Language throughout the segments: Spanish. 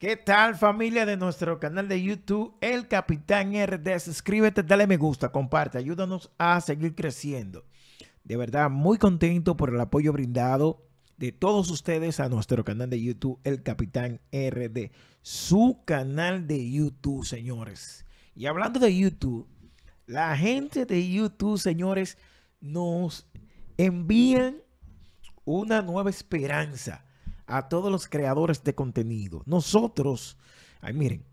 ¿Qué tal familia de nuestro canal de YouTube El Capitán RD? Suscríbete, dale me gusta, comparte, ayúdanos a seguir creciendo. De verdad, muy contento por el apoyo brindado de todos ustedes a nuestro canal de YouTube El Capitán RD. Su canal de YouTube, señores. Y hablando de YouTube, la gente de YouTube, señores, nos envían una nueva esperanza a todos los creadores de contenido. Nosotros, ay, miren,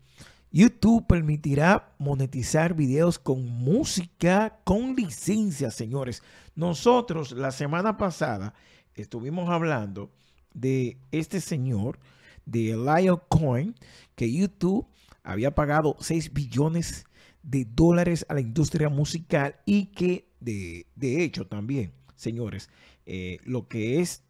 YouTube permitirá monetizar videos con música, con licencia, señores. Nosotros la semana pasada estuvimos hablando de este señor, de Lyle Coin, que YouTube había pagado 6 billones de dólares a la industria musical y que de, hecho también, señores, eh, lo que es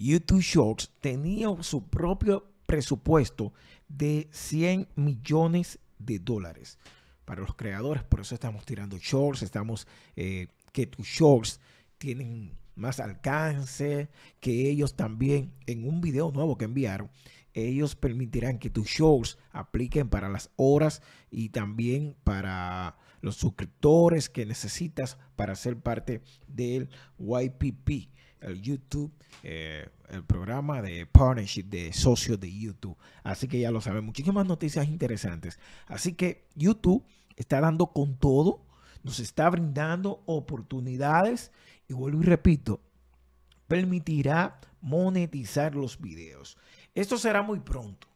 YouTube Shorts tenía su propio presupuesto de 100 millones de dólares para los creadores. Por eso estamos tirando shorts, estamos eh, que tus shorts tienen más alcance, que ellos también en un video nuevo que enviaron, ellos permitirán que tus shorts apliquen para las horas y también para los suscriptores que necesitas para ser parte del YPP, el YouTube, eh, el programa de partnership de socios de YouTube. Así que ya lo saben, muchísimas noticias interesantes. Así que YouTube está dando con todo, nos está brindando oportunidades y vuelvo y repito, permitirá monetizar los videos. Esto será muy pronto.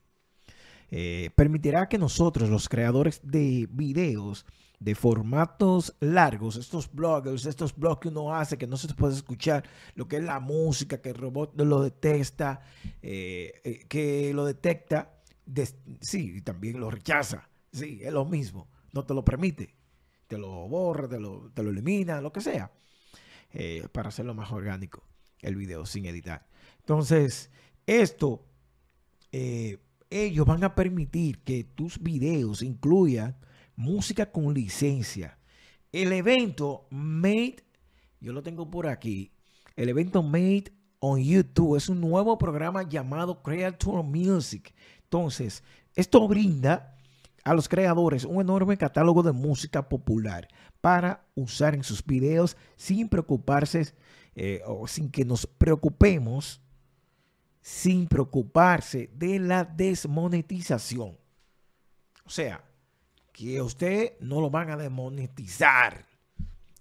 Eh, permitirá que nosotros, los creadores de videos, de formatos largos, estos bloggers, estos blogs que uno hace, que no se puede escuchar, lo que es la música, que el robot lo detesta, eh, eh, que lo detecta, sí, y también lo rechaza, sí, es lo mismo, no te lo permite, te lo borra, te lo, lo elimina, lo que sea, eh, para hacerlo más orgánico el video sin editar. Entonces, esto, ellos van a permitir que tus videos incluyan música con licencia. El evento Made, yo lo tengo por aquí, el evento Made on YouTube es un nuevo programa llamado Creator Music. Entonces, esto brinda a los creadores un enorme catálogo de música popular para usar en sus videos sin preocuparse eh, o sin que nos preocupemos, sin preocuparse de la desmonetización. O sea, que usted no lo van a demonetizar.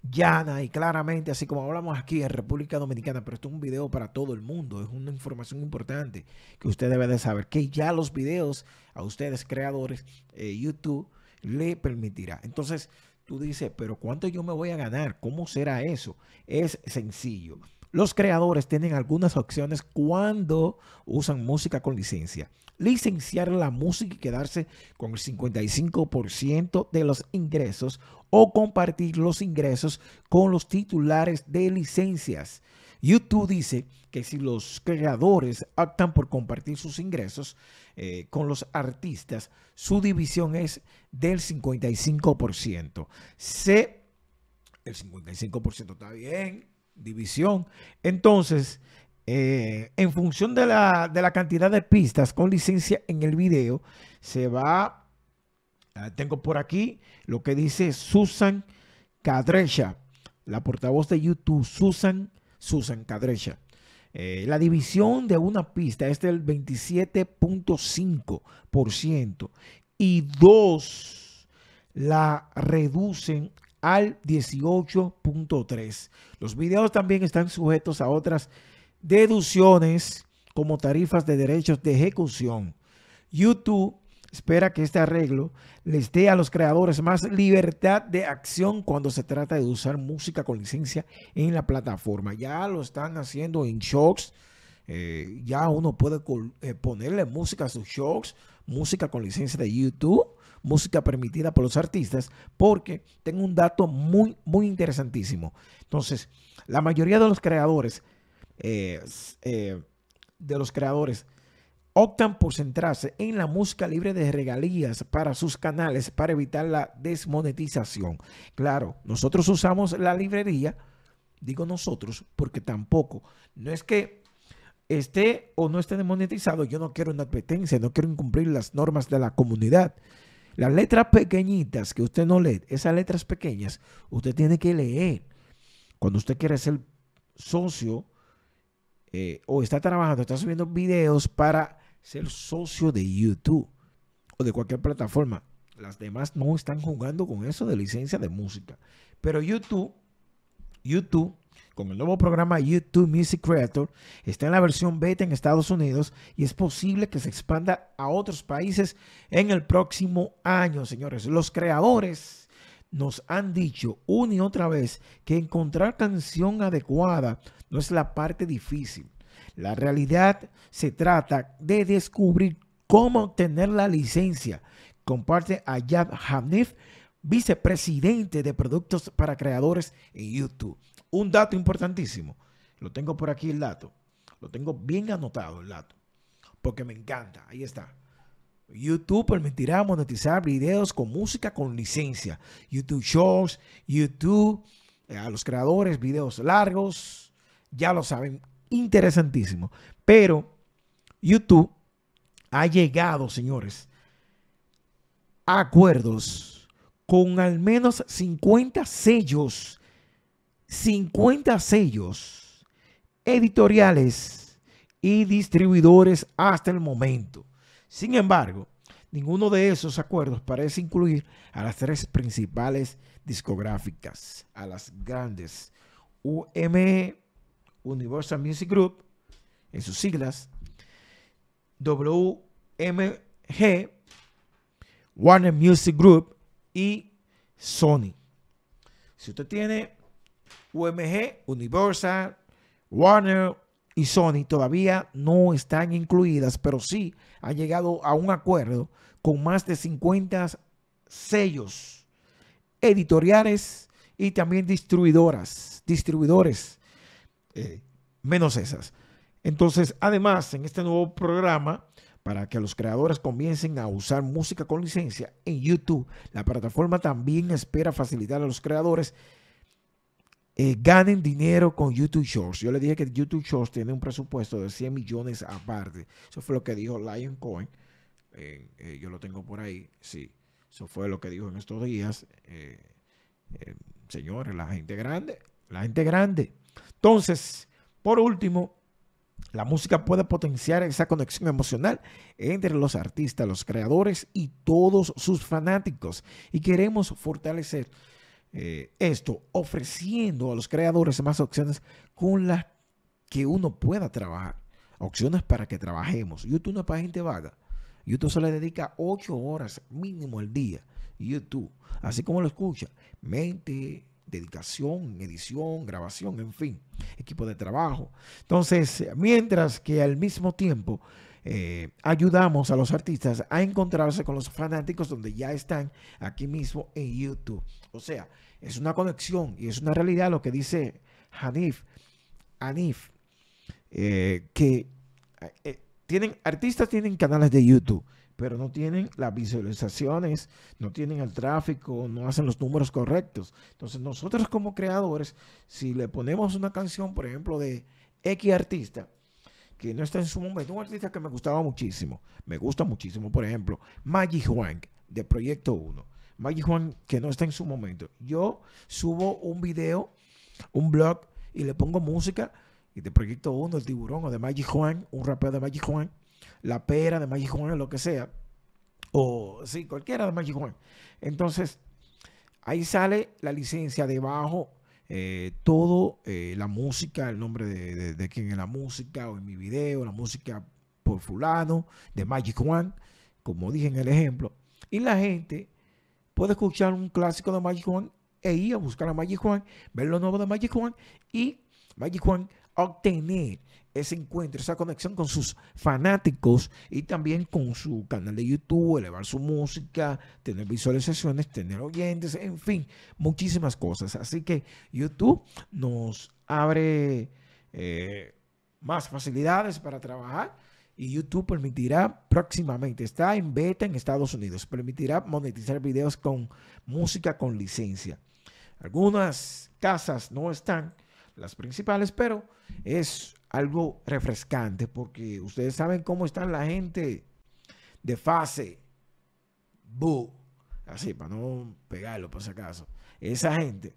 Llana y claramente, así como hablamos aquí en República Dominicana, pero esto es un video para todo el mundo, es una información importante que usted debe de saber, que ya los videos a ustedes creadores, de eh, YouTube, le permitirá. Entonces, tú dices, pero ¿cuánto yo me voy a ganar? ¿Cómo será eso? Es sencillo. Los creadores tienen algunas opciones cuando usan música con licencia. Licenciar la música y quedarse con el 55% de los ingresos o compartir los ingresos con los titulares de licencias. YouTube dice que si los creadores optan por compartir sus ingresos eh, con los artistas, su división es del 55%. Se, el 55% está bien, división. Entonces, eh, en función de la, de la, cantidad de pistas con licencia en el video, se va, ah, tengo por aquí lo que dice Susan Cadrecha, la portavoz de YouTube, Susan, Susan Cadrecha. Eh, la división de una pista es del 27.5% y dos la reducen al 18.3. Los videos también están sujetos a otras deducciones como tarifas de derechos de ejecución. YouTube espera que este arreglo les dé a los creadores más libertad de acción cuando se trata de usar música con licencia en la plataforma. Ya lo están haciendo en shocks. Eh, ya uno puede eh, ponerle música a sus shocks, música con licencia de YouTube música permitida por los artistas, porque tengo un dato muy, muy interesantísimo. Entonces, la mayoría de los creadores, eh, eh, de los creadores, optan por centrarse en la música libre de regalías para sus canales para evitar la desmonetización. Claro, nosotros usamos la librería, digo nosotros, porque tampoco, no es que esté o no esté desmonetizado, yo no quiero una advertencia, no quiero incumplir las normas de la comunidad. Las letras pequeñitas que usted no lee, esas letras pequeñas, usted tiene que leer. Cuando usted quiere ser socio eh, o está trabajando, está subiendo videos para ser socio de YouTube o de cualquier plataforma. Las demás no están jugando con eso de licencia de música. Pero YouTube, YouTube con el nuevo programa YouTube Music Creator, está en la versión beta en Estados Unidos y es posible que se expanda a otros países en el próximo año, señores. Los creadores nos han dicho una y otra vez que encontrar canción adecuada no es la parte difícil. La realidad se trata de descubrir cómo obtener la licencia. Comparte a Yad Hanif, vicepresidente de productos para creadores en YouTube un dato importantísimo. Lo tengo por aquí el dato. Lo tengo bien anotado el dato. Porque me encanta. Ahí está. YouTube permitirá monetizar videos con música con licencia. YouTube Shorts, YouTube, eh, a los creadores, videos largos. Ya lo saben. Interesantísimo. Pero YouTube ha llegado, señores, a acuerdos con al menos 50 sellos 50 sellos editoriales y distribuidores hasta el momento. Sin embargo, ninguno de esos acuerdos parece incluir a las tres principales discográficas, a las grandes UME, Universal Music Group, en sus siglas, WMG, Warner Music Group y Sony. Si usted tiene UMG, Universal, Warner y Sony todavía no están incluidas, pero sí han llegado a un acuerdo con más de 50 sellos editoriales y también distribuidoras, distribuidores, eh, menos esas. Entonces, además, en este nuevo programa, para que los creadores comiencen a usar música con licencia en YouTube, la plataforma también espera facilitar a los creadores eh, ganen dinero con YouTube Shorts. Yo le dije que YouTube Shorts tiene un presupuesto de 100 millones aparte. Eso fue lo que dijo Lion Coin. Eh, eh, yo lo tengo por ahí, sí. Eso fue lo que dijo en estos días. señores, la gente grande, la gente grande. Entonces, por último, la música puede potenciar esa conexión emocional entre los artistas, los creadores y todos sus fanáticos. Y queremos fortalecer eh, esto, ofreciendo a los creadores más opciones con las que uno pueda trabajar. Opciones para que trabajemos. YouTube no es para gente vaga. YouTube se le dedica ocho horas mínimo al día. YouTube, así como lo escucha, mente, dedicación, edición, grabación, en fin, equipo de trabajo. Entonces, mientras que al mismo tiempo eh, ayudamos a los artistas a encontrarse con los fanáticos donde ya están aquí mismo en YouTube. O sea, es una conexión y es una realidad lo que dice Hanif, Hanif, eh, que eh, tienen, artistas tienen canales de YouTube pero no tienen las visualizaciones, no tienen el tráfico, no hacen los números correctos. Entonces nosotros como creadores, si le ponemos una canción, por ejemplo, de X artista, que no está en su momento. Un artista que me gustaba muchísimo. Me gusta muchísimo, por ejemplo, Maggie Juan de Proyecto 1. Maggie Juan que no está en su momento. Yo subo un video, un blog y le pongo música y de Proyecto 1, el tiburón o de Maggie Juan, un rapero de Maggie Juan, la pera de Maggie Juan lo que sea. O sí, cualquiera de Maggie Juan. Entonces, ahí sale la licencia debajo eh, todo, eh, la música, el nombre de, quien es la música, o en mi video, la música por fulano, de Magic One, como dije en el ejemplo. Y la gente puede escuchar un clásico de Magic One e ir a buscar a Magic One, ver lo nuevo de Magic One y Magic One obtener ese encuentro, esa conexión con sus fanáticos y también con su canal de YouTube, elevar su música, tener visualizaciones, tener oyentes, en fin, muchísimas cosas. Así que YouTube nos abre eh, más facilidades para trabajar y YouTube permitirá próximamente, está en beta en Estados Unidos, permitirá monetizar videos con música con licencia. Algunas casas no están las principales, pero es algo refrescante porque ustedes saben cómo está la gente de fase así para no pegarlo por si acaso. Esa gente,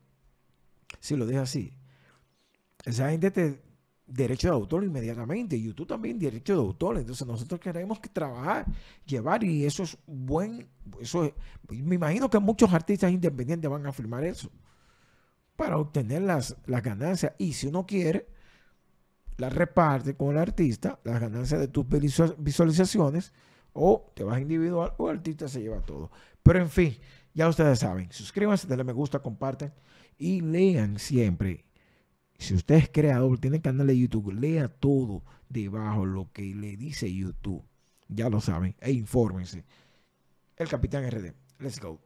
si lo deja así, esa gente te derecho de autor inmediatamente, Y YouTube también derecho de autor, entonces nosotros queremos que trabajar, llevar y eso es buen, eso me imagino que muchos artistas independientes van a firmar eso para obtener las, las ganancias. Y si uno quiere, las reparte con el artista, las ganancias de tus visualizaciones, o te vas individual o el artista se lleva todo. Pero en fin, ya ustedes saben, suscríbanse, denle me gusta, compartan y lean siempre. Si usted es creador, tiene canal de YouTube, lea todo debajo lo que le dice YouTube. Ya lo saben, e infórmense. El Capitán RD. Let's go.